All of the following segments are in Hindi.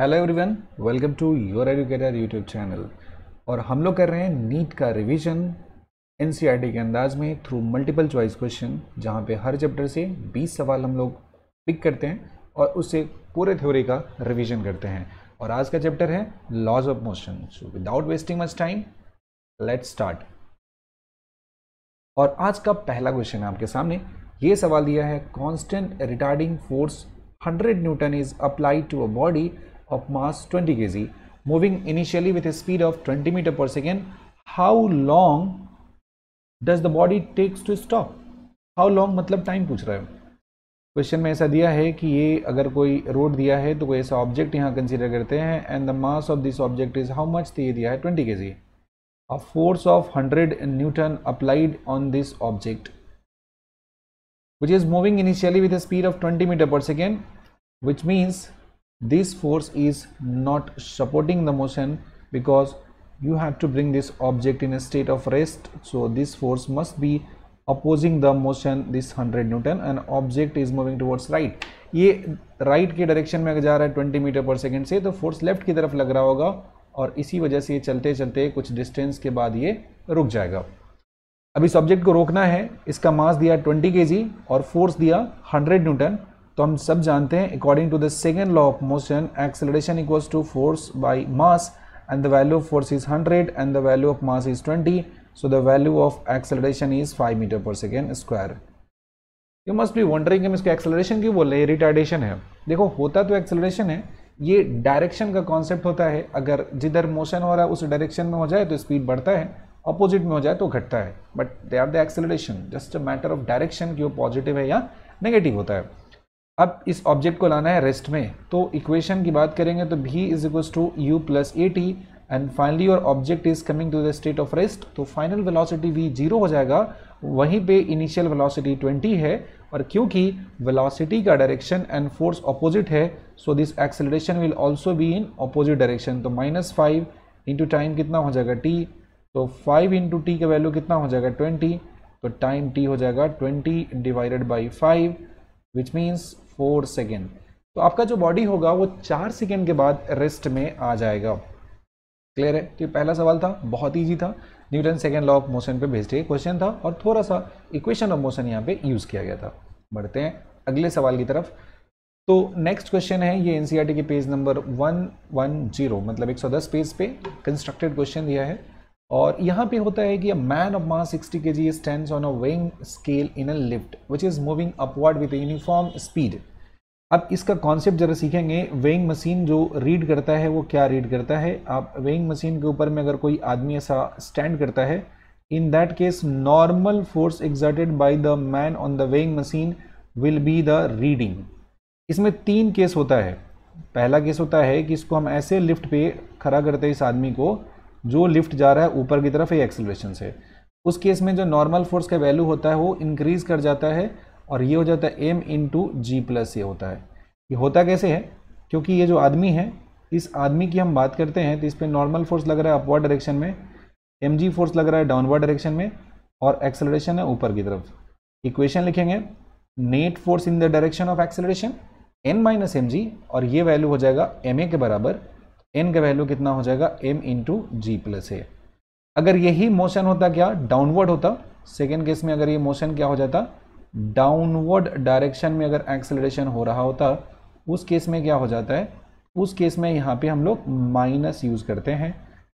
Hello everyone welcome to your educator YouTube channel और हम लोग कर रहे हैं नीट का रिवीजन एन e के अंदाज में थ्रू मल्टीपल चॉइस क्वेश्चन जहां पे हर चैप्टर से 20 सवाल हम लोग पिक करते हैं और उससे पूरे थ्योरी का रिवीजन करते हैं और आज का चैप्टर है laws of motion so without wasting much time let start और आज का पहला क्वेश्चन है आपके सामने ये सवाल दिया है constant retarding force hundred newton is applied to a body of mass 20 kg moving initially with a speed of 20 meter per second how long does the body takes to stop how long matlab मतलब time puch raha hai question में ऐसा दिया है कि ये अगर कोई रोड दिया है तो कोई ऐसा ऑब्जेक्ट यहाँ कंसीडर करते हैं and the mass of this object is how much ये दिया है 20 K G a force of hundred newton applied on this object which is moving initially with speed of 20 metre per second which means this force is not supporting the motion because you have to bring this object in a state of rest so this force must be opposing the motion this 100 newton and object is moving towards right ye right ke direction mein ja raha hai 20 meter per second se to force left ki taraf lag raha hoga aur isi wajah se ye chalte chalte kuch distance ke baad ye ruk jayega अब इस ऑब्जेक्ट को रोकना है इसका मास दिया 20 के और फोर्स दिया 100 न्यूटन तो हम सब जानते हैं according to the second law of motion acceleration equals to force by mass and the value of force is 100 and the value of mass is 20 so the value of acceleration is 5 metre per second square you must be wondering हम इसको acceleration क्यों बोल रहे हैं रिटार्डेशन है देखो होता तो acceleration है ये डायरेक्शन का कॉन्सेप्ट होता है अगर जिधर मोशन हो रहा है उस डायरेक्शन में हो जाए तो स्पीड बढ़ता है अपोजिट में हो जाए तो घटता है but they are the acceleration just a matter of direction कि वो पॉजिटिव है या नेगेटिव होता है अब इस ऑब्जेक्ट को लाना है रेस्ट में तो इक्वेशन की बात करेंगे तो भी is equal to u plus a t and finally your object is coming to the state of rest तो फाइनल वेलोसिटी वी जीरो हो जाएगा वहीं पे इनिशियल वेलोसिटी ट्वेंटी है और क्योंकि वेलोसिटी का डायरेक्शन एंड फोर्स ऑपोजिट है so this acceleration will also be in opposite direction तो माइनस फाइव इंटू टाइम कितना हो जाएगा टी तो फाइव इंटू टी का वैल्यू कितना हो जाएगा ट्वेंटी तो टाइम टी हो जाएगा twenty divided by five which means four second तो आपका जो बॉडी होगा वो चार सेकेंड के बाद रेस्ट में आ जाएगा क्लियर है तो ये पहला सवाल था बहुत ईजी था Newton second law of motion पे बेस्ड क्वेश्चन था और थोड़ा सा इक्वेशन ऑफ मोशन यहाँ पे यूज़ किया गया था बढ़ते हैं अगले सवाल की तरफ तो नेक्स्ट क्वेश्चन है ये एनसीईआरटी के पेज नंबर 110 मतलब 110 पेज पे कंस्ट्रक्टेड क्वेश्चन दिया है और यहाँ पे होता है कि a man of mass 60 K G stand on a weighing scale in a lift which is moving upward with uniform speed अब इसका कॉन्सेप्ट जरा सीखेंगे वेइंग मशीन जो रीड करता है वो क्या रीड करता है आप वेइंग मशीन के ऊपर में अगर कोई आदमी ऐसा स्टैंड करता है in that case normal force exerted by the man on the weighing machine will be the reading इसमें तीन केस होता है पहला केस होता है कि इसको हम ऐसे लिफ्ट पे खड़ा करते हैं इस आदमी को जो लिफ्ट जा रहा है ऊपर की तरफ ये एक्सलेशन से उस केस में जो नॉर्मल फोर्स का वैल्यू होता है वो इंक्रीज कर जाता है और ये हो जाता है m into g plus ये होता है ये होता कैसे है क्योंकि ये जो आदमी है इस आदमी की हम बात करते हैं तो इस पर नॉर्मल फोर्स लग रहा है अपवर्ड डायरेक्शन में एम जी फोर्स लग रहा है डाउनवर्ड डायरेक्शन में और एक्सेलरेशन है ऊपर की तरफ इक्वेशन लिखेंगे net force in the direction of acceleration N minus M G और ये वैल्यू हो जाएगा एम ए के बराबर एन का वैल्यू कितना हो जाएगा M into ji plus A अगर यही मोशन होता क्या डाउनवर्ड होता सेकेंड केस में अगर ये मोशन क्या हो जाता डाउनवर्ड डायरेक्शन में अगर एक्सेलरेशन हो रहा होता उस केस में क्या हो जाता है उस केस में यहाँ पे हम लोग माइनस यूज़ करते हैं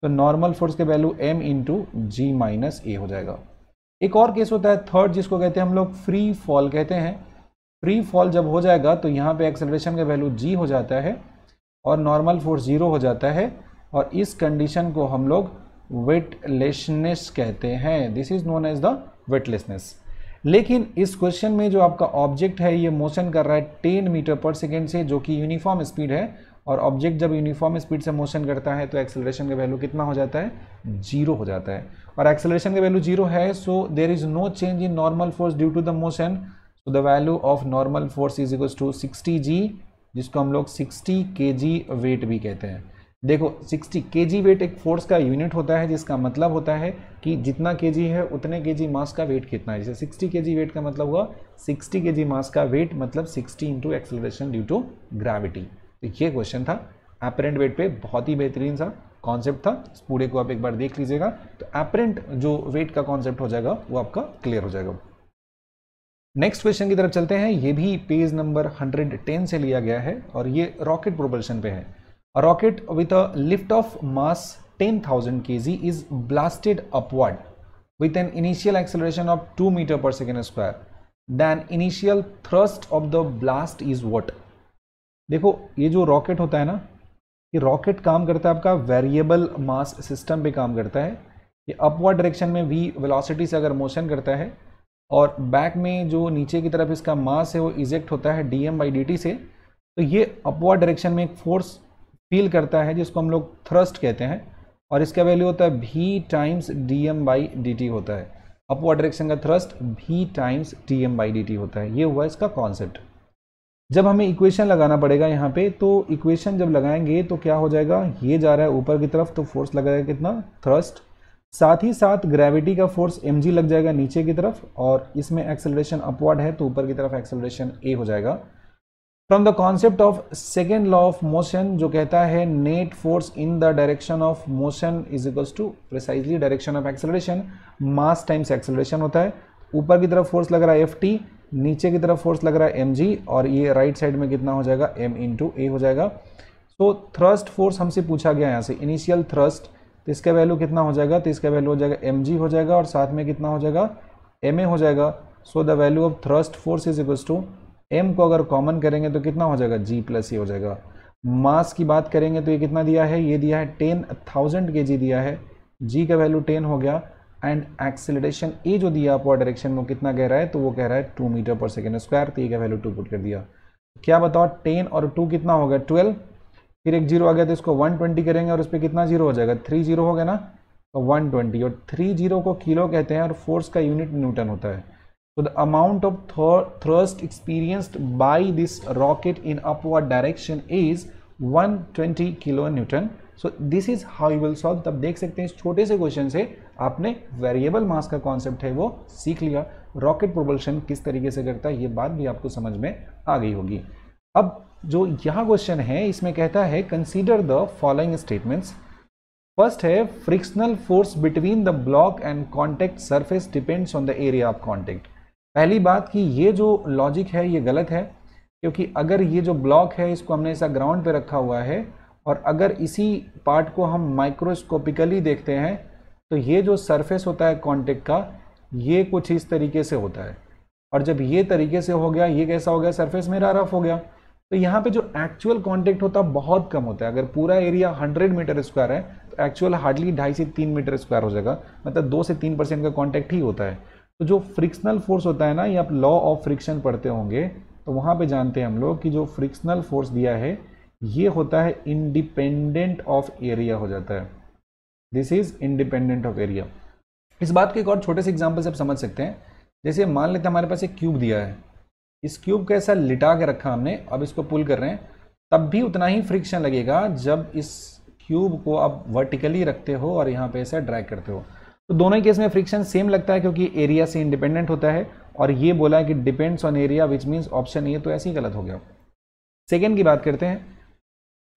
तो नॉर्मल फोर्स के वैल्यू एम इंटू जी माइनस ए हो जाएगा एक और केस होता है थर्ड जिसको कहते हैं हम लोग फ्री फॉल कहते हैं फ्री फॉल जब हो जाएगा तो यहाँ पे एक्सेलरेशन का वैल्यू जी हो जाता है और नॉर्मल फोर्स ज़ीरो हो जाता है और इस कंडीशन को हम लोग वेटलेसनेस कहते हैं this is known as the weightlessness लेकिन इस क्वेश्चन में जो आपका ऑब्जेक्ट है ये मोशन कर रहा है टेन मीटर पर सेकेंड से जो कि यूनिफॉर्म स्पीड है और ऑब्जेक्ट जब यूनिफॉर्म स्पीड से मोशन करता है तो एक्सेलरेशन का वैल्यू कितना हो जाता है जीरो हो जाता है और एक्सेलरेशन का वैल्यू जीरो है so there is no change in normal force due to the motion so the value of normal force is equals to sixty G जिसको हम लोग 60 के वेट भी कहते हैं देखो 60 के वेट एक फोर्स का यूनिट होता है जिसका मतलब होता है कि जितना के है उतने के मास का वेट कितना है जैसे 60 के वेट का मतलब हुआ 60 के मास का वेट मतलब 60 into acceleration due to gravity तो ये क्वेश्चन था एपरेंट वेट पे बहुत ही बेहतरीन सा कॉन्सेप्ट था इस पूरे को आप एक बार देख लीजिएगा तो एपरेंट जो वेट का कॉन्सेप्ट हो जाएगा वो आपका क्लियर हो जाएगा नेक्स्ट क्वेश्चन की तरफ चलते हैं ये भी पेज नंबर 110 से लिया गया है और ये रॉकेट प्रोपल्शन पे है rocket with a lift off mass 10,000 thousand K G is blasted upward with an initial acceleration of 2 metre per second square than initial thrust of the blast is what देखो ये जो रॉकेट होता है ना ये रॉकेट काम करता है आपका वेरिएबल मास सिस्टम पे काम करता है ये अपवर्ड डायरेक्शन में वी वेलोसिटी से अगर मोशन करता है और बैक में जो नीचे की तरफ इसका मास है वो इजेक्ट होता है D M by D T से तो ये अपवर्ड डायरेक्शन में एक फोर्स फील करता है जिसको हम लोग थ्रस्ट कहते हैं और इसका वैल्यू होता है V times D M by D T होता है अपवर्ड डायरेक्शन का thrust V times D M by D T होता है ये हुआ इसका कॉन्सेप्ट जब हमें इक्वेशन लगाना पड़ेगा यहाँ पे तो इक्वेशन जब लगाएंगे तो क्या हो जाएगा ये जा रहा है ऊपर की तरफ तो फोर्स लगाएगा कितना थ्रस्ट साथ ही साथ ग्रेविटी का फोर्स एम लग जाएगा नीचे की तरफ और इसमें एक्सेलरेशन अपवर्ड है तो ऊपर की तरफ एक्सेलरेशन ए हो जाएगा from the concept of second law of motion जो कहता है net force in the direction of motion is equals to precisely direction of acceleration mass times acceleration होता है ऊपर की तरफ फोर्स लग रहा है एफ टी नीचे की तरफ फोर्स लग रहा है एम जी और ये राइट right साइड में कितना हो जाएगा एम इंटू ए हो जाएगा सो थ्रस्ट फोर्स हमसे पूछा गया यहाँ से इनिशियल थ्रस्ट तो इसका वैल्यू कितना हो जाएगा तो इसका वैल्यू हो जाएगा एम हो जाएगा और साथ में कितना हो जाएगा एम हो जाएगा so the value of thrust force is equals to M को अगर कॉमन करेंगे तो कितना हो जाएगा जी प्लस ये हो जाएगा मास की बात करेंगे तो ये कितना दिया है ये दिया है टेन थाउजेंड के जी दिया है जी का वैल्यू टेन हो गया एंड एक्सेलरेशन ए जो दिया अपवर्ड डायरेक्शन में कितना कह रहा है तो वो कह रहा है two metre per second square तो ये का वैल्यू टू पुट कर दिया क्या बताओ टेन और टू कितना हो गया ट्वेल्व फिर एक जीरो आ गया तो इसको 120 करेंगे और उस पर कितना जीरो हो जाएगा थ्री जीरो हो गया ना तो 120 और थ्री जीरो को किलो कहते हैं और फोर्स का यूनिट न्यूटन होता है तो the amount of thrust experienced by this rocket in upward direction is 120 kilo newton so this is how you will solve तब देख सकते हैं इस छोटे से क्वेश्चन से आपने वेरिएबल मास का कॉन्सेप्ट है वो सीख लिया रॉकेट प्रोपल्शन किस तरीके से करता है ये बात भी आपको समझ में आ गई होगी अब जो यहाँ क्वेश्चन है इसमें कहता है consider the following statements first है frictional force between the block and contact surface depends on the area of contact पहली बात कि ये जो लॉजिक है ये गलत है क्योंकि अगर ये जो ब्लॉक है इसको हमने ऐसा ग्राउंड पे रखा हुआ है और अगर इसी पार्ट को हम माइक्रोस्कोपिकली देखते हैं तो ये जो सरफेस होता है कॉन्टेक्ट का ये कुछ इस तरीके से होता है और जब ये तरीके से हो गया ये कैसा हो गया सरफेस मेरा रफ हो गया तो यहाँ पे जो एक्चुअल कॉन्टेक्ट होता है बहुत कम होता है अगर पूरा एरिया 100 मीटर स्क्वायर है तो एक्चुअल हार्डली ढाई से तीन मीटर स्क्वायर हो जाएगा मतलब दो से तीन परसेंट का कॉन्टैक्ट ही होता है तो जो फ्रिक्शनल फोर्स होता है ना ये आप लॉ ऑफ फ्रिक्शन पढ़ते होंगे तो वहाँ पर जानते हैं हम लोग कि जो फ्रिक्शनल फोर्स दिया है ये होता है इंडिपेंडेंट ऑफ एरिया हो जाता है this is independent of area इस बात के एक और छोटे से एग्जाम्पल से आप समझ सकते हैं जैसे मान लेते हैं हमारे पास एक क्यूब दिया है इस क्यूब को ऐसा लिटा के रखा हमने अब इसको पुल कर रहे हैं तब भी उतना ही फ्रिक्शन लगेगा जब इस क्यूब को आप वर्टिकली रखते हो और यहाँ पे ऐसा ड्रैग करते हो तो दोनों केस में फ्रिक्शन सेम लगता है क्योंकि एरिया से इंडिपेंडेंट होता है और ये बोला है कि depends on area which means option ये तो ऐसे ही गलत हो गया सेकेंड की बात करते हैं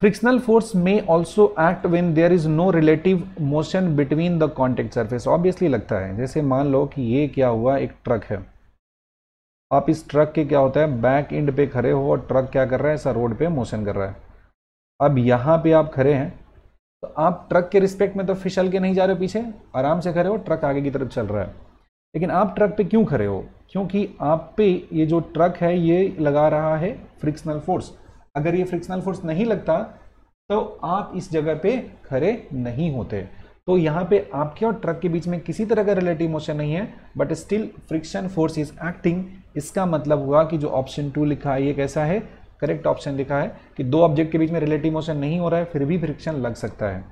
frictional force may also act when there is no relative motion between the contact surface obviously लगता है जैसे मान लो कि ये क्या हुआ एक ट्रक है आप इस ट्रक के क्या होता है बैक एंड पे खड़े हो और ट्रक क्या कर रहा है ऐसा रोड पे मोशन कर रहा है अब यहाँ पे आप खड़े हैं तो आप ट्रक के रिस्पेक्ट में तो फिसल के नहीं जा रहे हो पीछे आराम से खड़े हो ट्रक आगे की तरफ चल रहा है लेकिन आप ट्रक पे क्यों खड़े हो क्योंकि आप पे ये जो ट्रक है ये लगा रहा है फ्रिक्शनल फोर्स अगर ये फ्रिक्शनल फोर्स नहीं लगता तो आप इस जगह पे खड़े नहीं होते तो यहाँ पे आपके और ट्रक के बीच में किसी तरह का रिलेटिव मोशन नहीं है but still friction force is acting इसका मतलब हुआ कि जो ऑप्शन टू लिखा है ये कैसा है करेक्ट ऑप्शन लिखा है कि दो ऑब्जेक्ट के बीच में रिलेटिव मोशन नहीं हो रहा है फिर भी फ्रिक्शन लग सकता है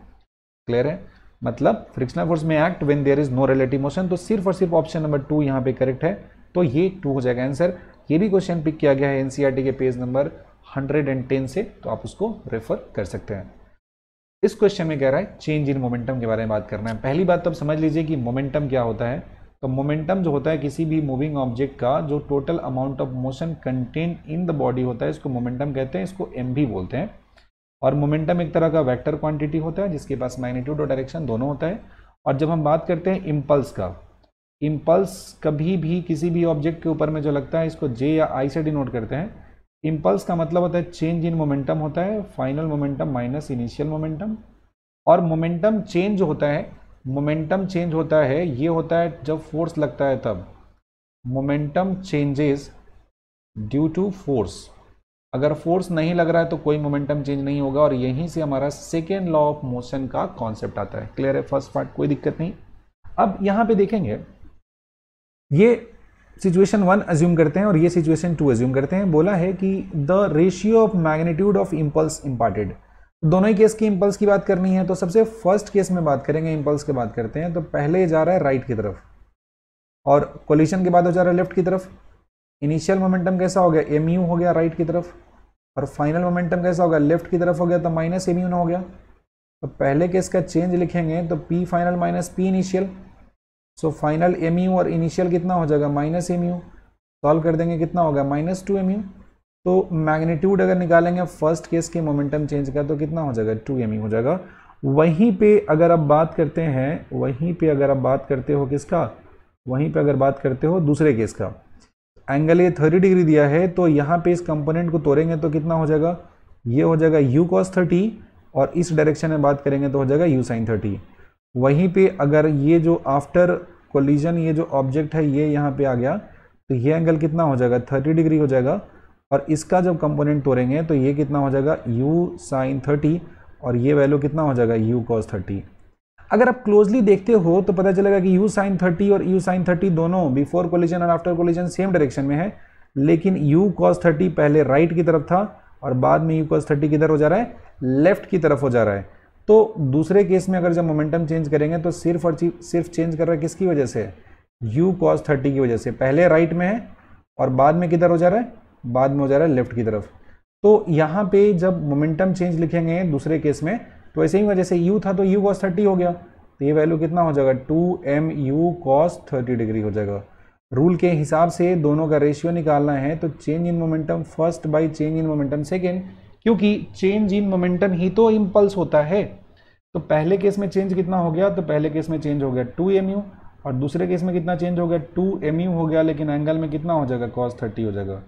क्लियर है मतलब frictional force may act when there is no relative motion तो सिर्फ और सिर्फ ऑप्शन नंबर टू यहाँ पे करेक्ट है तो ये टू हो जाएगा आंसर ये भी क्वेश्चन पिक किया गया है एनसीईआरटी e के पेज नंबर टेन से तो आप उसको रेफर कर सकते हैं इस क्वेश्चन में कह रहा है चेंज इन मोमेंटम के बारे में बात करना है पहली बात तो आप समझ लीजिए कि मोमेंटम क्या होता है तो मोमेंटम जो होता है किसी भी मूविंग ऑब्जेक्ट का जो total amount of motion contain in the body होता है इसको मोमेंटम कहते हैं इसको एम भी बोलते हैं और मोमेंटम एक तरह का वेक्टर क्वांटिटी होता है जिसके पास मैग्नीट्यूड और डायरेक्शन दोनों होता है और जब हम बात करते हैं इम्पल्स का इम्पल्स कभी भी किसी भी ऑब्जेक्ट के ऊपर में जो लगता है इसको जे या आई से डिनोट करते हैं इम्पल्स का मतलब होता है चेंज इन मोमेंटम होता है final momentum minus initial momentum और मोमेंटम चेंज होता है मोमेंटम चेंज होता है ये होता है जब फोर्स लगता है तब momentum changes due to force अगर फोर्स नहीं लग रहा है तो कोई मोमेंटम चेंज नहीं होगा और यहीं से हमारा सेकेंड लॉ ऑफ मोशन का कॉन्सेप्ट आता है क्लियर है फर्स्ट पार्ट कोई दिक्कत नहीं अब यहां पे देखेंगे ये सिचुएशन वन एज्यूम करते हैं और ये सिचुएशन टू एज्यूम करते हैं बोला है कि the ratio of magnitude of impulse imparted दोनों ही केस की इम्पल्स की बात करनी है तो सबसे फर्स्ट केस में बात करेंगे इम्पल्स की बात करते हैं तो पहले जा रहा है राइट की तरफ और कोलिशन के बाद हो जा रहा है लेफ्ट की तरफ इनिशियल मोमेंटम कैसा हो गया एम हो गया राइट की तरफ और फाइनल मोमेंटम कैसा होगा लेफ्ट की तरफ हो गया तो माइनस एम ना हो गया तो पहले केस का चेंज लिखेंगे तो P final minus P initial so final M और इनिशियल कितना हो जाएगा माइनस एम सॉल्व कर देंगे कितना होगा माइनस टू एम तो मैग्नीट्यूड अगर निकालेंगे फर्स्ट केस के मोमेंटम चेंज का तो कितना हो जाएगा टू एम हो जाएगा वहीं पे अगर आप बात करते हैं वहीं पे अगर आप बात करते हो किसका वहीं पे अगर बात करते हो दूसरे केस का एंगल ये थर्टी डिग्री दिया है तो यहाँ पे इस कंपोनेंट को तोड़ेंगे तो कितना हो जाएगा ये हो जाएगा यू कॉस थर्टी और इस डायरेक्शन में बात करेंगे तो हो जाएगा यू साइन थर्टी वहीं पे अगर ये जो आफ्टर कोलिजन ये जो ऑब्जेक्ट है ये यहाँ पर आ गया तो ये एंगल कितना हो जाएगा थर्टी डिग्री हो जाएगा और इसका जब कंपोनेंट तोड़ेंगे तो ये कितना हो जाएगा u साइन थर्टी और ये वैल्यू कितना हो जाएगा u cos थर्टी अगर आप क्लोजली देखते हो तो पता चलेगा कि u साइन थर्टी और u साइन थर्टी दोनों बिफोर कोलिजन और आफ्टर कोलिजन सेम डायरेक्शन में है लेकिन u cos थर्टी पहले राइट right की तरफ था और बाद में u cos थर्टी किधर हो जा रहा है लेफ्ट की तरफ हो जा रहा है तो दूसरे केस में अगर जब मोमेंटम चेंज करेंगे तो सिर्फ और सिर्फ चेंज कर रहा है किसकी वजह से यू कॉस थर्टी की वजह से पहले राइट right में है और बाद में किधर हो जा रहा है बाद में हो जा रहा है लेफ्ट की तरफ तो यहाँ पे जब मोमेंटम चेंज लिखेंगे दूसरे केस में तो ऐसे ही हुआ जैसे यू था तो यू कॉस थर्टी हो गया तो ये वैल्यू कितना हो जाएगा two M U cos thirty degree हो जाएगा रूल के हिसाब से दोनों का रेशियो निकालना है तो change in momentum first by change in momentum second क्योंकि चेंज इन मोमेंटम ही तो इम्पल्स होता है तो पहले केस में चेंज कितना हो गया तो पहले केस में चेंज हो गया टू एम यू और दूसरे केस में कितना चेंज हो गया टू एम यू हो गया लेकिन एंगल में कितना हो जाएगा कॉस थर्टी हो जाएगा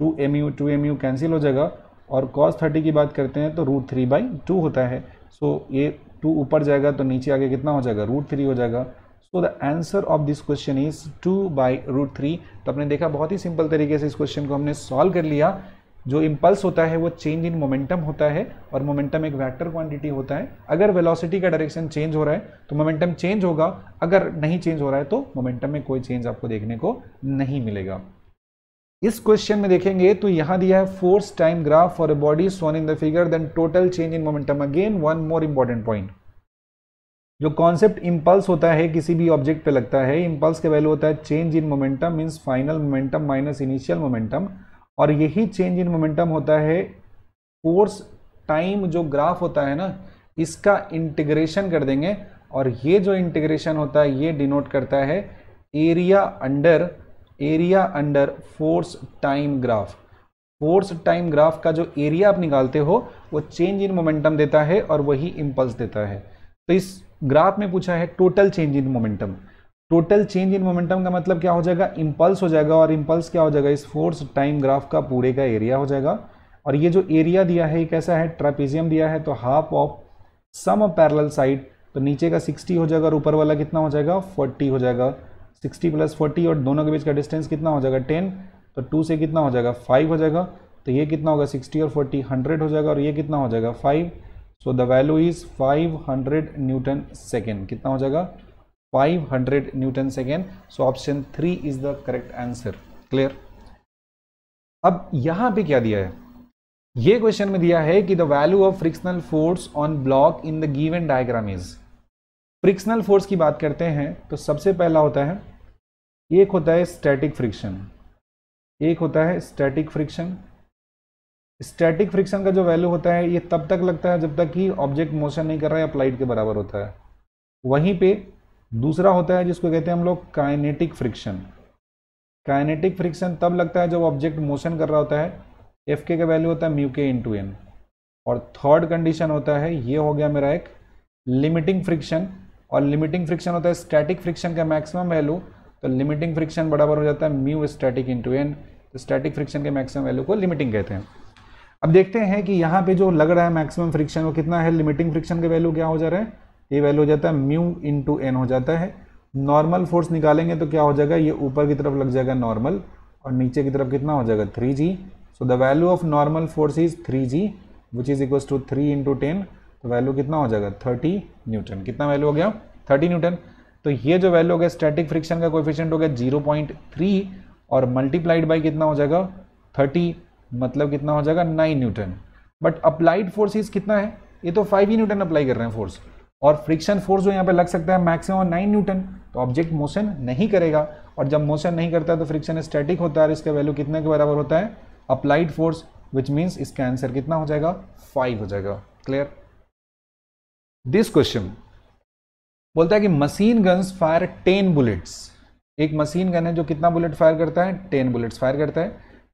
two M U two M U cancel हो जाएगा और कॉस थर्टी की बात करते हैं तो रूट थ्री बाई टू होता है सो so, ये टू ऊपर जाएगा तो नीचे आगे कितना हो जाएगा रूट थ्री हो जाएगा so the answer of this question is two by root three तो आपने देखा बहुत ही सिंपल तरीके से इस क्वेश्चन को हमने सॉल्व कर लिया जो इम्पल्स होता है वो चेंज इन मोमेंटम होता है और मोमेंटम एक वेक्टर क्वांटिटी होता है अगर वेलोसिटी का डायरेक्शन चेंज हो रहा है तो मोमेंटम चेंज होगा अगर नहीं चेंज हो रहा है तो मोमेंटम में कोई चेंज आपको देखने को नहीं मिलेगा इस क्वेश्चन में देखेंगे तो यहां दिया है force time graph for a body shown in the figure then total change in momentum again one more important point जो कॉन्सेप्ट इंपल्स होता है किसी भी ऑब्जेक्ट पे लगता है इंपल्स का वैल्यू होता है change in momentum means final momentum minus initial momentum और यही चेंज इन मोमेंटम होता है फोर्स टाइम जो ग्राफ होता है ना इसका इंटीग्रेशन कर देंगे और ये जो इंटीग्रेशन होता है ये डिनोट करता है area under area under force time graph force time graph का जो एरिया आप निकालते हो वो चेंज इन मोमेंटम देता है और वही इम्पल्स देता है तो इस ग्राफ में पूछा है total change in momentum total change in momentum का मतलब क्या हो जाएगा इम्पल्स हो जाएगा और इम्पल्स क्या हो जाएगा इस फोर्स टाइम ग्राफ का पूरे का एरिया हो जाएगा और ये जो एरिया दिया है ये कैसा है ट्रापेजियम दिया है तो half of sum parallel side तो नीचे का 60 हो जाएगा और ऊपर वाला कितना हो जाएगा 40 हो जाएगा सिक्सटी प्लस फोर्टी और दोनों के बीच का डिस्टेंस कितना हो जाएगा टेन तो टू से कितना हो जाएगा फाइव हो जाएगा तो ये कितना होगा सिक्सटी और फोर्टी हंड्रेड हो जाएगा और ये कितना हो जाएगा five so the value is five hundred newton second कितना हो जाएगा five hundred newton second so option three is the correct answer clear अब यहां पे क्या दिया है ये क्वेश्चन में दिया है कि the value of frictional force on block in the given diagram is frictional force की बात करते हैं तो सबसे पहला होता है एक होता है स्टैटिक फ्रिक्शन एक होता है स्टैटिक फ्रिक्शन स्टैटिक फ्रिक्शन का जो वैल्यू होता है ये तब तक लगता है जब तक कि ऑब्जेक्ट मोशन नहीं कर रहा है अप्लाइड के बराबर होता है वहीं पे दूसरा होता है जिसको कहते हैं हम लोग काइनेटिक फ्रिक्शन काइनेटिक फ्रिक्शन तब लगता है जब ऑब्जेक्ट मोशन कर रहा होता है एफ के का वैल्यू होता है mu K into N और थर्ड कंडीशन होता है ये हो गया मेरा एक लिमिटिंग फ्रिक्शन और लिमिटिंग फ्रिक्शन होता है स्टैटिक फ्रिक्शन का मैक्सिमम वैल्यू तो लिमिटिंग फ्रिक्शन बराबर हो जाता है म्यू स्टैटिक इंटू एन तो स्टैटिक फ्रिक्शन के मैक्सिमम वैल्यू को लिमिटिंग कहते हैं अब देखते हैं कि यहाँ पे जो लग रहा है मैक्सिमम फ्रिक्शन वो कितना है लिमिटिंग फ्रिक्शन के वैल्यू क्या हो जा रहा है ये वैल्यू हो जाता है म्यू इंटू एन हो जाता है नॉर्मल फोर्स निकालेंगे तो क्या हो जाएगा ये ऊपर की तरफ लग जाएगा नॉर्मल और नीचे की तरफ कितना हो जाएगा three G so the value of normal force is three G which is equal to three into ten तो वैल्यू कितना हो जाएगा थर्टी न्यूटन कितना वैल्यू हो गया थर्टी न्यूटन तो ये जो वैल्यू हो गया स्टैटिक फ्रिक्शन का कोएफिशिएंट हो गया 0.3 और मल्टीप्लाइड बाई कितना हो जाएगा थर्टी मतलब कितना हो जाएगा nine newton but applied forces कितना है ये तो फाइव ही न्यूटन अप्लाई कर रहे हैं फोर्स और फ्रिक्शन फोर्स जो यहाँ पे लग सकता है मैक्सिमम नाइन न्यूटन तो ऑब्जेक्ट मोशन नहीं करेगा और जब मोशन नहीं करता है तो फ्रिक्शन स्टैटिक होता है और इसका वैल्यू कितने के बराबर होता है अप्लाइड फोर्स विच मीन्स इसका आंसर कितना हो जाएगा फाइव हो जाएगा क्लियर दिस क्वेश्चन बोलता है कि machine guns fire ten bullets एक मशीन गन है जो कितना बुलेट फायर करता है टेन बुलेट्स फायर करता है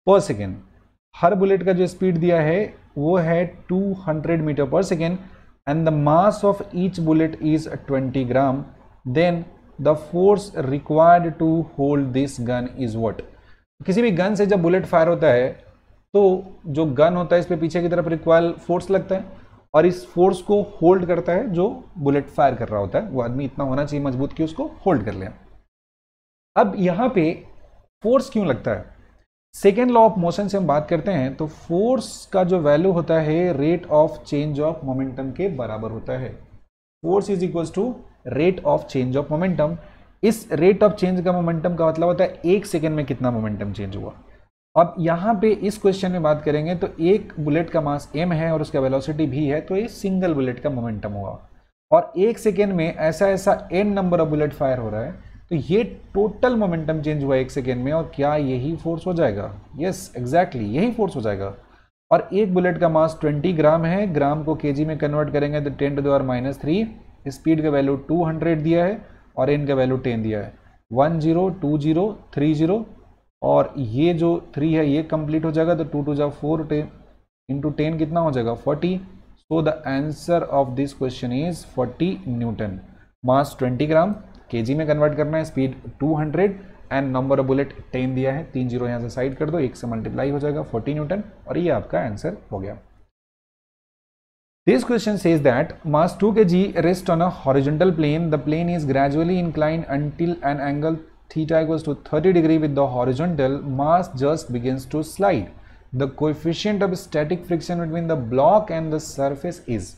पर सेकेंड हर बुलेट का जो स्पीड दिया है वो है two hundred metre per second and the mass of each bullet is twenty gram then the force required to hold this gun is what किसी भी गन से जब बुलेट फायर होता है तो जो गन होता है इस पर पीछे की तरफ रिक्वायर फोर्स लगता है और इस फोर्स को होल्ड करता है जो बुलेट फायर कर रहा होता है वो आदमी इतना होना चाहिए मजबूत कि उसको होल्ड कर ले अब यहां पे फोर्स क्यों लगता है सेकेंड लॉ ऑफ मोशन से हम बात करते हैं तो फोर्स का जो वैल्यू होता है rate of change of momentum के बराबर होता है force is equal to rate of change of momentum इस रेट ऑफ चेंज का मोमेंटम का मतलब होता है एक सेकेंड में कितना मोमेंटम चेंज हुआ अब यहाँ पे इस क्वेश्चन में बात करेंगे तो एक बुलेट का मास एम है और उसका वेलोसिटी भी है तो ये सिंगल बुलेट का मोमेंटम हुआ और एक सेकेंड में ऐसा ऐसा N number of bullet fire हो रहा है तो ये टोटल मोमेंटम चेंज हुआ एक सेकेंड में और क्या यही फोर्स हो जाएगा यस एग्जैक्टली exactly, यही फोर्स हो जाएगा और एक बुलेट का मास 20 ग्राम है ग्राम को केजी में कन्वर्ट करेंगे तो ten to the minus three speed का वैल्यू 200 दिया है और एन का वैल्यू 10 दिया है one zero two zero three zero और ये जो थ्री है ये कंप्लीट हो जाएगा तो टू टू जा फोर टेन इंटू टेन कितना हो जाएगा forty so the answer of this question is forty newton mass twenty gram के में कन्वर्ट करना है speed two hundred and number of bullet ten दिया है तीन जीरो यहाँ से साइड कर दो एक से मल्टीप्लाई हो जाएगा फोर्टी न्यूटन और ये आपका आंसर हो गया This question says that mass 2 kg rests on a horizontal plane. The plane is gradually inclined until an angle theta equals to 30 degree with the horizontal, mass just begins to slide. The coefficient of static friction between the block and the surface is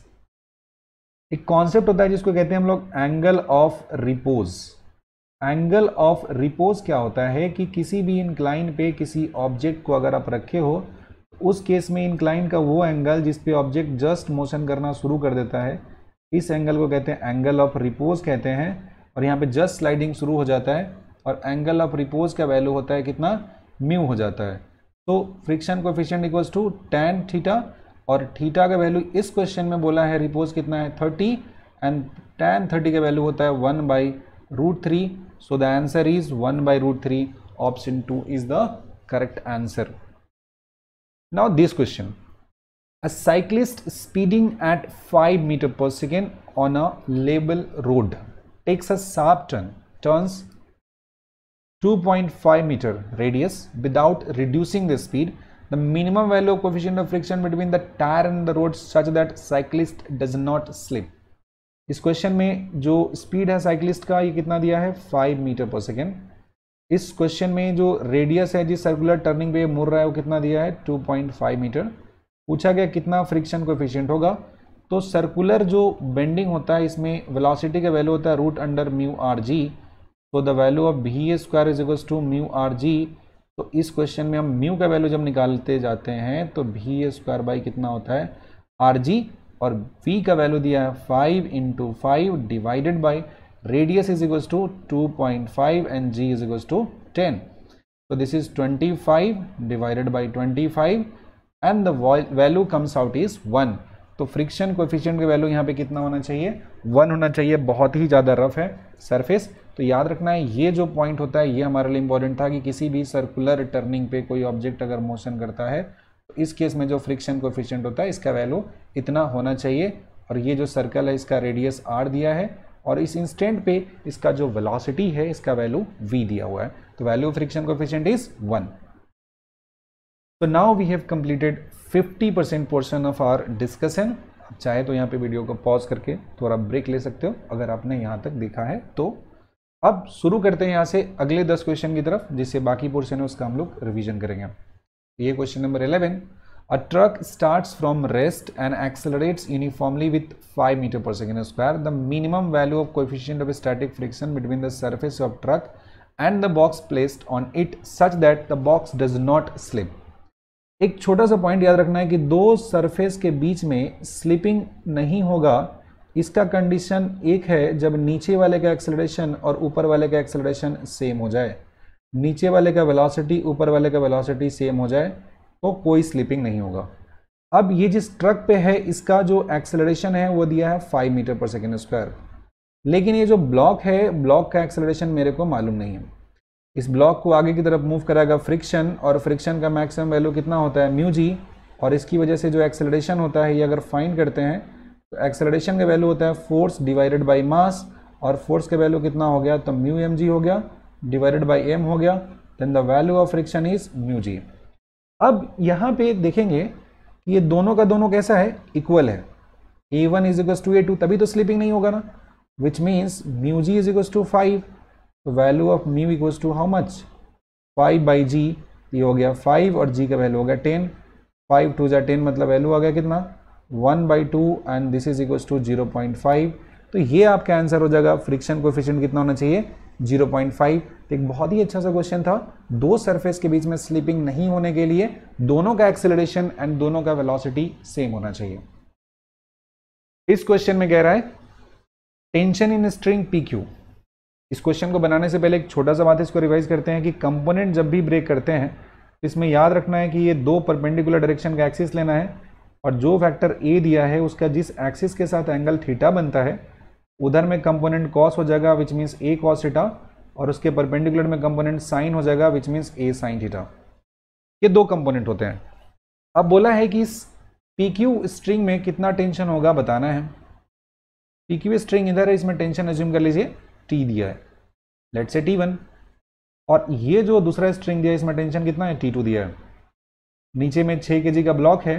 एक कॉन्सेप्ट होता है जिसको कहते हैं हम लोग angle of repose angle of repose क्या होता है कि किसी भी इंक्लाइन पे किसी ऑब्जेक्ट को अगर आप रखे हो उस केस में इंक्लाइन का वो एंगल जिस पे ऑब्जेक्ट जस्ट मोशन करना शुरू कर देता है इस एंगल को कहते हैं एंगल ऑफ रिपोज कहते हैं और यहाँ पे जस्ट स्लाइडिंग शुरू हो जाता है और एंगल ऑफ रिपोज का वैल्यू होता है कितना म्यू हो जाता है तो friction coefficient equals to tan theta और थीटा का वैल्यू इस क्वेश्चन में बोला है रिपोज कितना है थर्टी एंड टेन थर्टी का वैल्यू होता है one by root three so the answer is one by root three option two is the correct answer now this question a cyclist speeding at five metre per second on a लेबल road takes a sharp turn turns 2.5 meter radius without reducing the speed the minimum value of coefficient of friction between the tire and the road such that cyclist does not slip इस क्वेश्चन में जो स्पीड है साइकिलिस्ट का ये कितना दिया है 5 मीटर पर सेकेंड इस क्वेश्चन में जो रेडियस है जिस सर्कुलर टर्निंग पे मुड़ रहा है वो कितना दिया है 2.5 मीटर पूछा गया कितना फ्रिक्शन कोफिशियंट होगा तो सर्कुलर जो बेंडिंग होता है इसमें वेलोसिटी का वैल्यू होता है root under mu R G तो the value of B square is equals to mu R G तो इस क्वेश्चन में हम म्यू का वैल्यू जब निकालते जाते हैं तो भी स्क्वायर बाई कितना होता है आर जी और वी का वैल्यू दिया है five into five divided by radius is equals to two point five and g is equals to ten तो this is twenty five divided by twenty five and the value comes out is one तो फ्रिक्शन कोफिशियंट का वैल्यू यहाँ पे कितना होना चाहिए वन होना चाहिए बहुत ही ज़्यादा रफ है सरफेस तो याद रखना है ये जो पॉइंट होता है ये हमारे लिए इंपॉर्टेंट था कि किसी भी सर्कुलर टर्निंग पे कोई ऑब्जेक्ट अगर मोशन करता है तो इस केस में जो फ्रिक्शन कोफिशियंट होता है इसका वैल्यू इतना होना चाहिए और ये जो सर्कल है इसका रेडियस आर दिया है और इस इंस्टेंट पे इसका जो वेलोसिटी है इसका वैल्यू वी दिया हुआ है तो value of friction coefficient is one तो now we have completed 50% portion of our discussion आप चाहे तो यहाँ पे वीडियो को पॉज करके थोड़ा ब्रेक ले सकते हो अगर आपने यहाँ तक देखा है तो अब शुरू करते हैं यहाँ से अगले 10 क्वेश्चन की तरफ जिससे बाकी पोर्शन है उसका हम लोग रिविजन करेंगे ये question number 11 a truck starts from rest and accelerates uniformly with 5 metre per second square the minimum value of coefficient of static friction between the surface of truck and the box placed on it such that the box does not slip एक छोटा सा पॉइंट याद रखना है कि दो सरफेस के बीच में स्लिपिंग नहीं होगा इसका कंडीशन एक है जब नीचे वाले का एक्सेलरेशन और ऊपर वाले का एक्सेलरेशन सेम हो जाए नीचे वाले का वेलोसिटी ऊपर वाले का वेलोसिटी सेम हो जाए तो कोई स्लिपिंग नहीं होगा अब ये जिस ट्रक पे है इसका जो एक्सेलरेशन है वो दिया है five metre per second square लेकिन ये जो ब्लॉक है ब्लॉक का एक्सेलरेशन मेरे को मालूम नहीं है इस ब्लॉक को आगे की तरफ मूव कराएगा फ्रिक्शन और फ्रिक्शन का मैक्सिमम वैल्यू कितना होता है म्यू जी और इसकी वजह से जो एक्सेलरेशन होता है ये अगर फाइंड करते हैं तो एक्सेलरेशन का वैल्यू होता है फोर्स डिवाइडेड बाई मास और फोर्स का वैल्यू कितना हो गया तो म्यू एम जी हो गया डिवाइडेड बाई एम हो गया then the value of friction is mu g अब यहाँ पे देखेंगे कि ये दोनों का दोनों कैसा है इक्वल है a one is equals to a two तभी तो स्लीपिंग नहीं होगा ना which means mu g is equals to five तो value of mu equals to how much five by g ये हो गया फाइव और जी का वैल्यू हो गया टेन फाइव टू जै टेन मतलब वैल्यू आ गया कितना one by two and this is equals to zero point five तो ये आपका आंसर हो जाएगा फ्रिक्शन को कितना होना चाहिए 0.5 तो एक बहुत ही अच्छा सा क्वेश्चन था दो सरफेस के बीच में स्लिपिंग नहीं होने के लिए दोनों का एक्सेलरेशन एंड दोनों का वेलोसिटी सेम होना चाहिए इस क्वेश्चन में कह रहा है tension in string P Q इस क्वेश्चन को बनाने से पहले एक छोटा सा बात है इसको रिवाइज करते हैं कि कंपोनेंट जब भी ब्रेक करते हैं तो इसमें याद रखना है कि ये दो परपेंडिकुलर डायरेक्शन का एक्सिस लेना है और जो फैक्टर ए दिया है उसका जिस एक्सिस के साथ एंगल थीटा बनता है उधर में कंपोनेंट कॉस हो जाएगा which means a cos theta और उसके परपेंडिकुलर में कंपोनेंट साइन हो जाएगा which means a sine theta ये दो कंपोनेंट होते हैं अब बोला है कि इस पी क्यू स्ट्रिंग में कितना टेंशन होगा बताना है पी क्यू स्ट्रिंग इधर है इसमें टेंशन एज्यूम कर लीजिए टी दिया है लेट से टी वन और ये जो दूसरा स्ट्रिंग दिया है इसमें टेंशन कितना है टी टू दिया है नीचे में छः के का ब्लॉक है